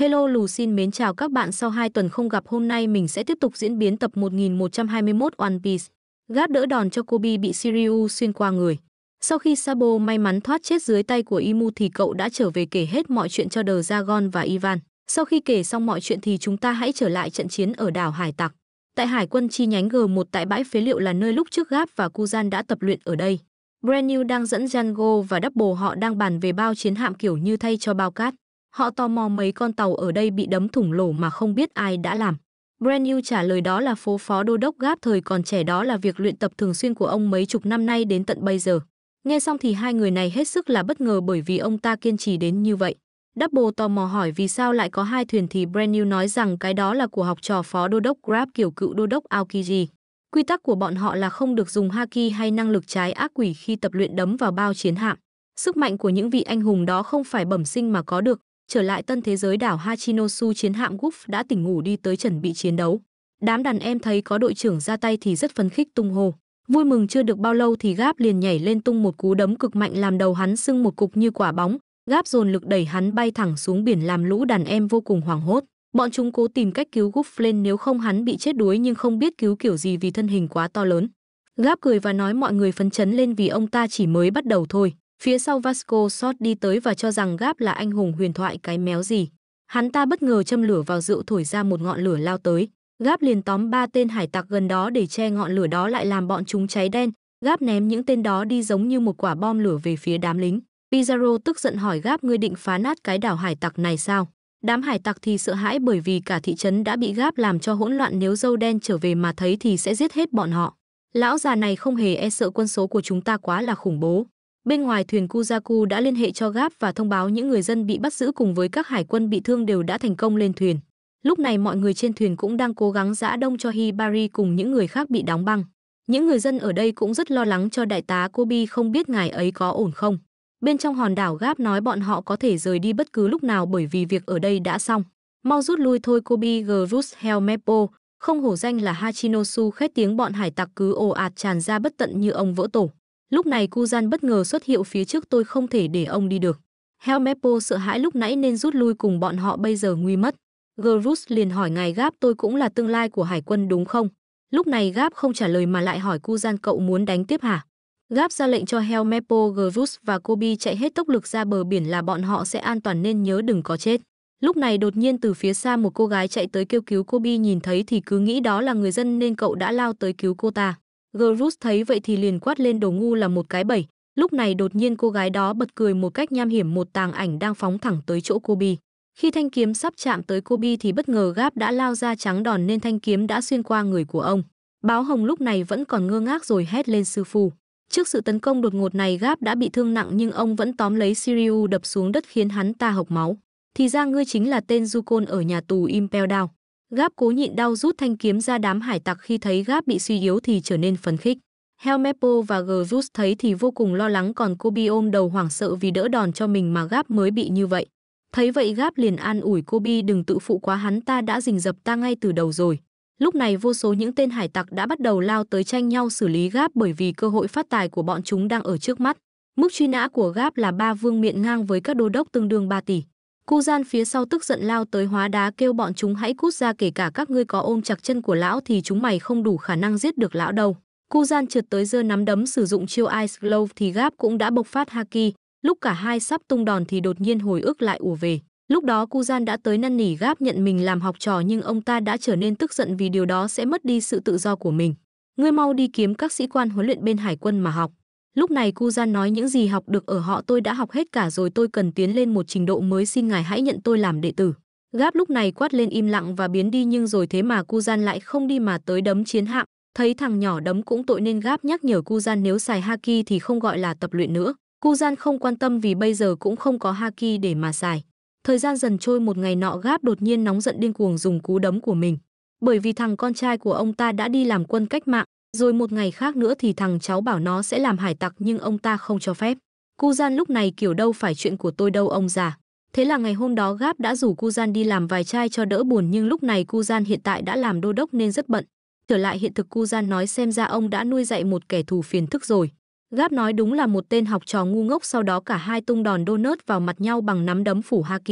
Hello Lù xin mến chào các bạn sau 2 tuần không gặp hôm nay mình sẽ tiếp tục diễn biến tập 1121 One Piece. Gát đỡ đòn cho Kobe bị Shiryu xuyên qua người. Sau khi Sabo may mắn thoát chết dưới tay của Imu thì cậu đã trở về kể hết mọi chuyện cho The Dragon và Ivan. Sau khi kể xong mọi chuyện thì chúng ta hãy trở lại trận chiến ở đảo Hải Tặc. Tại Hải quân chi nhánh G1 tại bãi phế liệu là nơi lúc trước Gáp và Kuzan đã tập luyện ở đây. Brand New đang dẫn Django và Double họ đang bàn về bao chiến hạm kiểu như thay cho bao cát. Họ tò mò mấy con tàu ở đây bị đấm thủng lỗ mà không biết ai đã làm. Brand New trả lời đó là phố phó đô đốc Gáp thời còn trẻ đó là việc luyện tập thường xuyên của ông mấy chục năm nay đến tận bây giờ. Nghe xong thì hai người này hết sức là bất ngờ bởi vì ông ta kiên trì đến như vậy. Double tò mò hỏi vì sao lại có hai thuyền thì Brand New nói rằng cái đó là của học trò phó đô đốc Grab kiểu cựu đô đốc Aokiji. Quy tắc của bọn họ là không được dùng haki hay năng lực trái ác quỷ khi tập luyện đấm vào bao chiến hạm. Sức mạnh của những vị anh hùng đó không phải bẩm sinh mà có được, trở lại tân thế giới đảo Hachinosu chiến hạm Guff đã tỉnh ngủ đi tới chuẩn bị chiến đấu. Đám đàn em thấy có đội trưởng ra tay thì rất phấn khích tung hô. Vui mừng chưa được bao lâu thì Gáp liền nhảy lên tung một cú đấm cực mạnh làm đầu hắn sưng một cục như quả bóng, Gáp dồn lực đẩy hắn bay thẳng xuống biển làm lũ đàn em vô cùng hoảng hốt. Bọn chúng cố tìm cách cứu Guff lên nếu không hắn bị chết đuối nhưng không biết cứu kiểu gì vì thân hình quá to lớn. Gáp cười và nói mọi người phấn chấn lên vì ông ta chỉ mới bắt đầu thôi. Phía sau Vasco Sot đi tới và cho rằng Gáp là anh hùng huyền thoại cái méo gì. Hắn ta bất ngờ châm lửa vào rượu thổi ra một ngọn lửa lao tới. Gáp liền tóm ba tên hải tặc gần đó để che ngọn lửa đó lại làm bọn chúng cháy đen. Gáp ném những tên đó đi giống như một quả bom lửa về phía đám lính. Pizarro tức giận hỏi Gáp ngươi định phá nát cái đảo hải tặc này sao? Đám hải tặc thì sợ hãi bởi vì cả thị trấn đã bị Gáp làm cho hỗn loạn nếu dâu đen trở về mà thấy thì sẽ giết hết bọn họ. Lão già này không hề e sợ quân số của chúng ta quá là khủng bố. Bên ngoài thuyền Kuzaku đã liên hệ cho Gáp và thông báo những người dân bị bắt giữ cùng với các hải quân bị thương đều đã thành công lên thuyền. Lúc này mọi người trên thuyền cũng đang cố gắng giã đông cho Hibari cùng những người khác bị đóng băng. Những người dân ở đây cũng rất lo lắng cho đại tá Kobi không biết ngài ấy có ổn không. Bên trong hòn đảo Gáp nói bọn họ có thể rời đi bất cứ lúc nào bởi vì việc ở đây đã xong. Mau rút lui thôi Kobi Grus Helmepo, không hổ danh là Hachinosu khét tiếng bọn hải tặc cứ ồ ạt tràn ra bất tận như ông vỡ tổ. Lúc này Kuzan bất ngờ xuất hiện phía trước tôi không thể để ông đi được. Helmeppo sợ hãi lúc nãy nên rút lui cùng bọn họ bây giờ nguy mất. Gerus liền hỏi ngài Gáp tôi cũng là tương lai của hải quân đúng không? Lúc này Gáp không trả lời mà lại hỏi Kuzan cậu muốn đánh tiếp hả? Gáp ra lệnh cho Helmeppo, Gerus và Kobi chạy hết tốc lực ra bờ biển là bọn họ sẽ an toàn nên nhớ đừng có chết. Lúc này đột nhiên từ phía xa một cô gái chạy tới kêu cứu Kobi nhìn thấy thì cứ nghĩ đó là người dân nên cậu đã lao tới cứu cô ta. Groot thấy vậy thì liền quát lên đồ ngu là một cái bẩy. Lúc này đột nhiên cô gái đó bật cười một cách nham hiểm một tàng ảnh đang phóng thẳng tới chỗ Kobe. Khi thanh kiếm sắp chạm tới Kobe thì bất ngờ Gáp đã lao ra trắng đòn nên thanh kiếm đã xuyên qua người của ông. Báo Hồng lúc này vẫn còn ngơ ngác rồi hét lên sư phụ. Trước sự tấn công đột ngột này Gáp đã bị thương nặng nhưng ông vẫn tóm lấy Sirius đập xuống đất khiến hắn ta hộc máu. Thì ra ngươi chính là tên Zukon ở nhà tù Impel Down. Gáp cố nhịn đau rút thanh kiếm ra đám hải tặc khi thấy Gáp bị suy yếu thì trở nên phấn khích. Helmeppo và Gruz thấy thì vô cùng lo lắng còn Kobi ôm đầu hoảng sợ vì đỡ đòn cho mình mà Gáp mới bị như vậy. Thấy vậy Gáp liền an ủi Kobi đừng tự phụ quá hắn ta đã rình dập ta ngay từ đầu rồi. Lúc này vô số những tên hải tặc đã bắt đầu lao tới tranh nhau xử lý Gáp bởi vì cơ hội phát tài của bọn chúng đang ở trước mắt. Mức truy nã của Gáp là ba vương miện ngang với các đô đốc tương đương 3 tỷ. Cu gian phía sau tức giận lao tới hóa đá kêu bọn chúng hãy cút ra kể cả các ngươi có ôm chặt chân của lão thì chúng mày không đủ khả năng giết được lão đâu. Cu gian trượt tới giơ nắm đấm sử dụng chiêu Ice Glove thì Gáp cũng đã bộc phát Haki. Lúc cả hai sắp tung đòn thì đột nhiên hồi ức lại ùa về. Lúc đó Cu gian đã tới năn nỉ Gáp nhận mình làm học trò nhưng ông ta đã trở nên tức giận vì điều đó sẽ mất đi sự tự do của mình. Ngươi mau đi kiếm các sĩ quan huấn luyện bên hải quân mà học. Lúc này cu gian nói những gì học được ở họ tôi đã học hết cả rồi tôi cần tiến lên một trình độ mới xin ngài hãy nhận tôi làm đệ tử. Gáp lúc này quát lên im lặng và biến đi nhưng rồi thế mà cu gian lại không đi mà tới đấm chiến hạm. Thấy thằng nhỏ đấm cũng tội nên Gáp nhắc nhở cu gian nếu xài Haki thì không gọi là tập luyện nữa. Cu gian không quan tâm vì bây giờ cũng không có Haki để mà xài. Thời gian dần trôi một ngày nọ Gáp đột nhiên nóng giận điên cuồng dùng cú đấm của mình. Bởi vì thằng con trai của ông ta đã đi làm quân cách mạng, rồi một ngày khác nữa thì thằng cháu bảo nó sẽ làm hải tặc nhưng ông ta không cho phép. Cu Gian lúc này kiểu đâu phải chuyện của tôi đâu ông già. Thế là ngày hôm đó Gáp đã rủ Cu Gian đi làm vài chai cho đỡ buồn nhưng lúc này Cu Gian hiện tại đã làm đô đốc nên rất bận. Trở lại hiện thực Cu Gian nói xem ra ông đã nuôi dạy một kẻ thù phiền thức rồi. Gáp nói đúng là một tên học trò ngu ngốc sau đó cả hai tung đòn đô nớt vào mặt nhau bằng nắm đấm phủ Haki.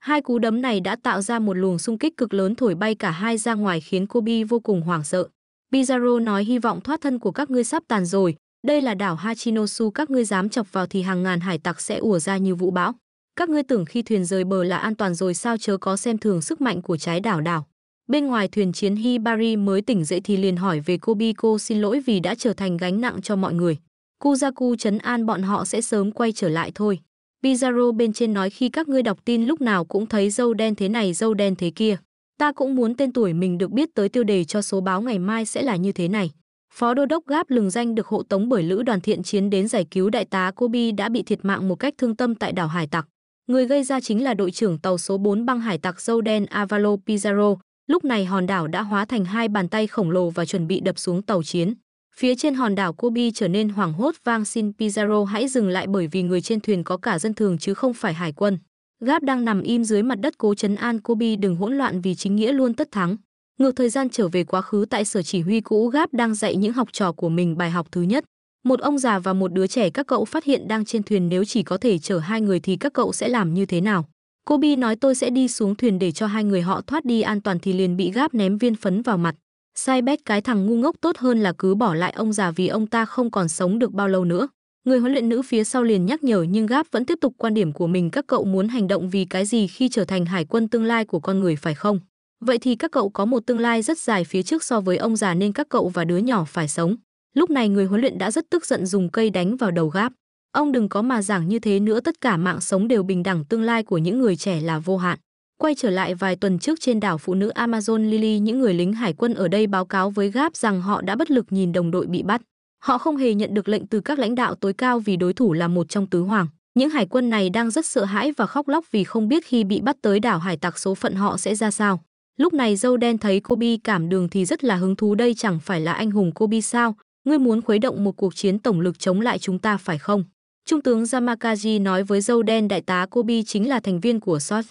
Hai cú đấm này đã tạo ra một luồng xung kích cực lớn thổi bay cả hai ra ngoài khiến Kobe vô cùng hoảng sợ. Pizarro nói hy vọng thoát thân của các ngươi sắp tàn rồi, đây là đảo Hachinosu các ngươi dám chọc vào thì hàng ngàn hải tặc sẽ ùa ra như vũ bão. Các ngươi tưởng khi thuyền rời bờ là an toàn rồi sao chớ có xem thường sức mạnh của trái đảo đảo. Bên ngoài thuyền chiến Hibari mới tỉnh dậy thì liền hỏi về Cô xin lỗi vì đã trở thành gánh nặng cho mọi người. Kuzaku chấn an bọn họ sẽ sớm quay trở lại thôi. Pizarro bên trên nói khi các ngươi đọc tin lúc nào cũng thấy dâu đen thế này dâu đen thế kia. Ta cũng muốn tên tuổi mình được biết tới tiêu đề cho số báo ngày mai sẽ là như thế này. Phó đô đốc Gáp lừng danh được hộ tống bởi lữ đoàn thiện chiến đến giải cứu đại tá Kobi đã bị thiệt mạng một cách thương tâm tại đảo Hải Tặc. Người gây ra chính là đội trưởng tàu số 4 băng hải tặc dâu đen Avalo Pizarro. Lúc này hòn đảo đã hóa thành hai bàn tay khổng lồ và chuẩn bị đập xuống tàu chiến. Phía trên hòn đảo Kobe trở nên hoảng hốt vang xin Pizarro hãy dừng lại bởi vì người trên thuyền có cả dân thường chứ không phải hải quân. Gáp đang nằm im dưới mặt đất cố chấn an Kobe đừng hỗn loạn vì chính nghĩa luôn tất thắng. Ngược thời gian trở về quá khứ tại sở chỉ huy cũ Gáp đang dạy những học trò của mình bài học thứ nhất. Một ông già và một đứa trẻ các cậu phát hiện đang trên thuyền nếu chỉ có thể chở hai người thì các cậu sẽ làm như thế nào? Kobe nói tôi sẽ đi xuống thuyền để cho hai người họ thoát đi an toàn thì liền bị Gáp ném viên phấn vào mặt. Sai bét cái thằng ngu ngốc tốt hơn là cứ bỏ lại ông già vì ông ta không còn sống được bao lâu nữa. Người huấn luyện nữ phía sau liền nhắc nhở nhưng Gáp vẫn tiếp tục quan điểm của mình các cậu muốn hành động vì cái gì khi trở thành hải quân tương lai của con người phải không? Vậy thì các cậu có một tương lai rất dài phía trước so với ông già nên các cậu và đứa nhỏ phải sống. Lúc này người huấn luyện đã rất tức giận dùng cây đánh vào đầu Gáp. Ông đừng có mà giảng như thế nữa tất cả mạng sống đều bình đẳng tương lai của những người trẻ là vô hạn. Quay trở lại vài tuần trước trên đảo phụ nữ Amazon Lily những người lính hải quân ở đây báo cáo với Gáp rằng họ đã bất lực nhìn đồng đội bị bắt. Họ không hề nhận được lệnh từ các lãnh đạo tối cao vì đối thủ là một trong tứ hoàng. Những hải quân này đang rất sợ hãi và khóc lóc vì không biết khi bị bắt tới đảo hải tặc số phận họ sẽ ra sao. Lúc này dâu đen thấy Kobe cảm đường thì rất là hứng thú đây chẳng phải là anh hùng Kobe sao, ngươi muốn khuấy động một cuộc chiến tổng lực chống lại chúng ta phải không? Trung tướng Yamakaji nói với dâu đen đại tá Kobe chính là thành viên của SOT.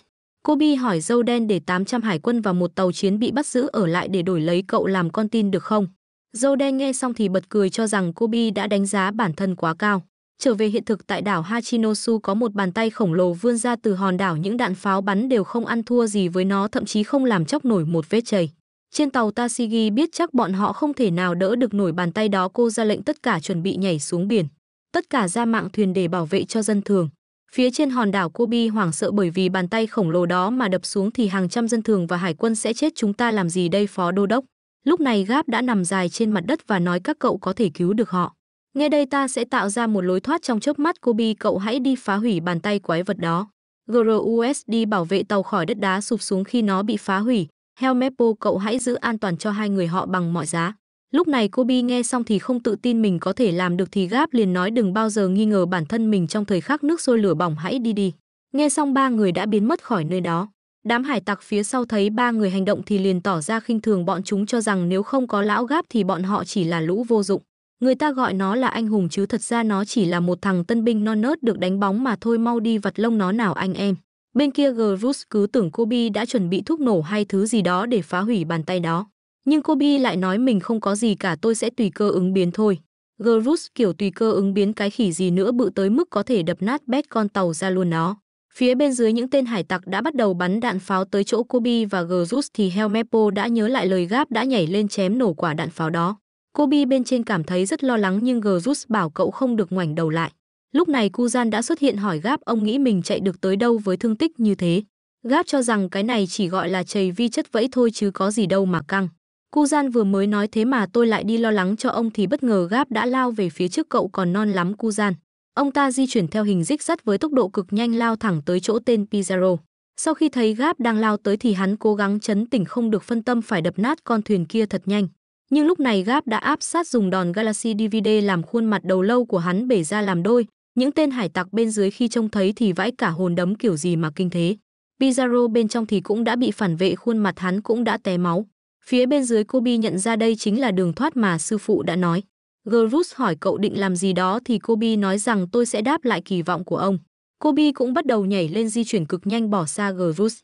Kobe hỏi dâu đen để 800 hải quân và một tàu chiến bị bắt giữ ở lại để đổi lấy cậu làm con tin được không? Joden nghe xong thì bật cười cho rằng Kobe đã đánh giá bản thân quá cao. Trở về hiện thực tại đảo Hachinosu có một bàn tay khổng lồ vươn ra từ hòn đảo những đạn pháo bắn đều không ăn thua gì với nó thậm chí không làm chóc nổi một vết chảy. Trên tàu Tashigi biết chắc bọn họ không thể nào đỡ được nổi bàn tay đó cô ra lệnh tất cả chuẩn bị nhảy xuống biển. Tất cả ra mạng thuyền để bảo vệ cho dân thường. Phía trên hòn đảo Kobe hoảng sợ bởi vì bàn tay khổng lồ đó mà đập xuống thì hàng trăm dân thường và hải quân sẽ chết chúng ta làm gì đây phó đô đốc. Lúc này Gáp đã nằm dài trên mặt đất và nói các cậu có thể cứu được họ. Nghe đây ta sẽ tạo ra một lối thoát trong chớp mắt Kobe cậu hãy đi phá hủy bàn tay quái vật đó. GRUSD bảo vệ tàu khỏi đất đá sụp xuống khi nó bị phá hủy. Helmepo cậu hãy giữ an toàn cho hai người họ bằng mọi giá. Lúc này Kobe nghe xong thì không tự tin mình có thể làm được thì Gáp liền nói đừng bao giờ nghi ngờ bản thân mình trong thời khắc nước sôi lửa bỏng hãy đi đi. Nghe xong ba người đã biến mất khỏi nơi đó. Đám hải tặc phía sau thấy ba người hành động thì liền tỏ ra khinh thường bọn chúng cho rằng nếu không có lão gáp thì bọn họ chỉ là lũ vô dụng. Người ta gọi nó là anh hùng chứ thật ra nó chỉ là một thằng tân binh non nớt được đánh bóng mà thôi mau đi vặt lông nó nào anh em. Bên kia Grus cứ tưởng Kobe đã chuẩn bị thuốc nổ hay thứ gì đó để phá hủy bàn tay đó. Nhưng Kobe lại nói mình không có gì cả tôi sẽ tùy cơ ứng biến thôi. Grus kiểu tùy cơ ứng biến cái khỉ gì nữa bự tới mức có thể đập nát bét con tàu ra luôn nó. Phía bên dưới những tên hải tặc đã bắt đầu bắn đạn pháo tới chỗ Kobe và Gerus thì Helmepo đã nhớ lại lời gáp đã nhảy lên chém nổ quả đạn pháo đó. Kobe bên trên cảm thấy rất lo lắng nhưng Gerus bảo cậu không được ngoảnh đầu lại. Lúc này Kuzan đã xuất hiện hỏi Gáp ông nghĩ mình chạy được tới đâu với thương tích như thế. Gáp cho rằng cái này chỉ gọi là chầy vi chất vẫy thôi chứ có gì đâu mà căng. Kuzan vừa mới nói thế mà tôi lại đi lo lắng cho ông thì bất ngờ Gáp đã lao về phía trước cậu còn non lắm Kuzan. Ông ta di chuyển theo hình dích dắt với tốc độ cực nhanh lao thẳng tới chỗ tên Pizarro. Sau khi thấy Gáp đang lao tới thì hắn cố gắng chấn tỉnh không được phân tâm phải đập nát con thuyền kia thật nhanh. Nhưng lúc này Gáp đã áp sát dùng đòn Galaxy DVD làm khuôn mặt đầu lâu của hắn bể ra làm đôi. Những tên hải tặc bên dưới khi trông thấy thì vãi cả hồn đấm kiểu gì mà kinh thế. Pizarro bên trong thì cũng đã bị phản vệ khuôn mặt hắn cũng đã té máu. Phía bên dưới Kobe nhận ra đây chính là đường thoát mà sư phụ đã nói. Grus hỏi cậu định làm gì đó thì Kobe nói rằng tôi sẽ đáp lại kỳ vọng của ông. Kobe cũng bắt đầu nhảy lên di chuyển cực nhanh bỏ xa Grus.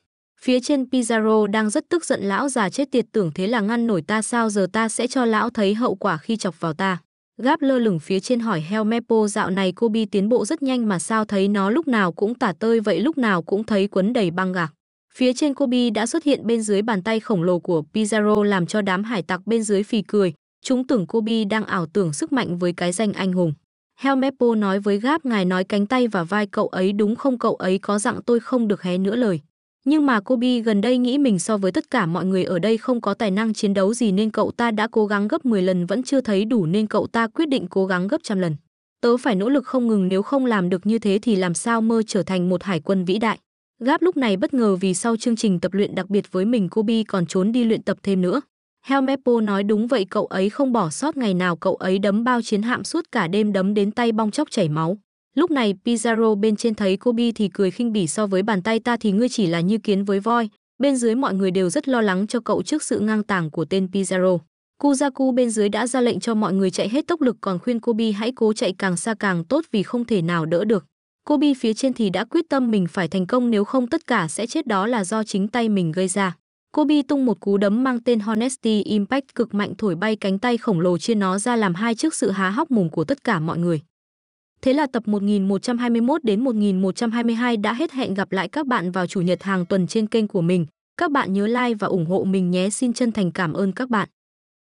Phía trên Pizarro đang rất tức giận lão già chết tiệt tưởng thế là ngăn nổi ta sao giờ ta sẽ cho lão thấy hậu quả khi chọc vào ta. Gáp lơ lửng phía trên hỏi heo Mepo dạo này Kobe tiến bộ rất nhanh mà sao thấy nó lúc nào cũng tả tơi vậy lúc nào cũng thấy quấn đầy băng gạc. Phía trên Kobe đã xuất hiện bên dưới bàn tay khổng lồ của Pizarro làm cho đám hải tặc bên dưới phì cười, Chúng tưởng Kobe đang ảo tưởng sức mạnh với cái danh anh hùng. Helmeppo nói với Gáp ngài nói cánh tay và vai cậu ấy đúng không cậu ấy có dặn tôi không được hé nữa lời. Nhưng mà Kobe gần đây nghĩ mình so với tất cả mọi người ở đây không có tài năng chiến đấu gì nên cậu ta đã cố gắng gấp 10 lần vẫn chưa thấy đủ nên cậu ta quyết định cố gắng gấp trăm lần. Tớ phải nỗ lực không ngừng nếu không làm được như thế thì làm sao mơ trở thành một hải quân vĩ đại. Gáp lúc này bất ngờ vì sau chương trình tập luyện đặc biệt với mình Kobe còn trốn đi luyện tập thêm nữa. Helmeppo nói đúng vậy cậu ấy không bỏ sót ngày nào cậu ấy đấm bao chiến hạm suốt cả đêm đấm đến tay bong chóc chảy máu. Lúc này Pizarro bên trên thấy Kobe thì cười khinh bỉ so với bàn tay ta thì ngươi chỉ là như kiến với voi. Bên dưới mọi người đều rất lo lắng cho cậu trước sự ngang tàng của tên Pizarro. Kuzaku bên dưới đã ra lệnh cho mọi người chạy hết tốc lực còn khuyên Kobe hãy cố chạy càng xa càng tốt vì không thể nào đỡ được. Kobe phía trên thì đã quyết tâm mình phải thành công nếu không tất cả sẽ chết đó là do chính tay mình gây ra. Kobe tung một cú đấm mang tên Honesty Impact cực mạnh thổi bay cánh tay khổng lồ chia nó ra làm hai trước sự há hốc mồm của tất cả mọi người. Thế là tập 1121 đến 1122 đã hết hẹn gặp lại các bạn vào chủ nhật hàng tuần trên kênh của mình. Các bạn nhớ like và ủng hộ mình nhé. Xin chân thành cảm ơn các bạn.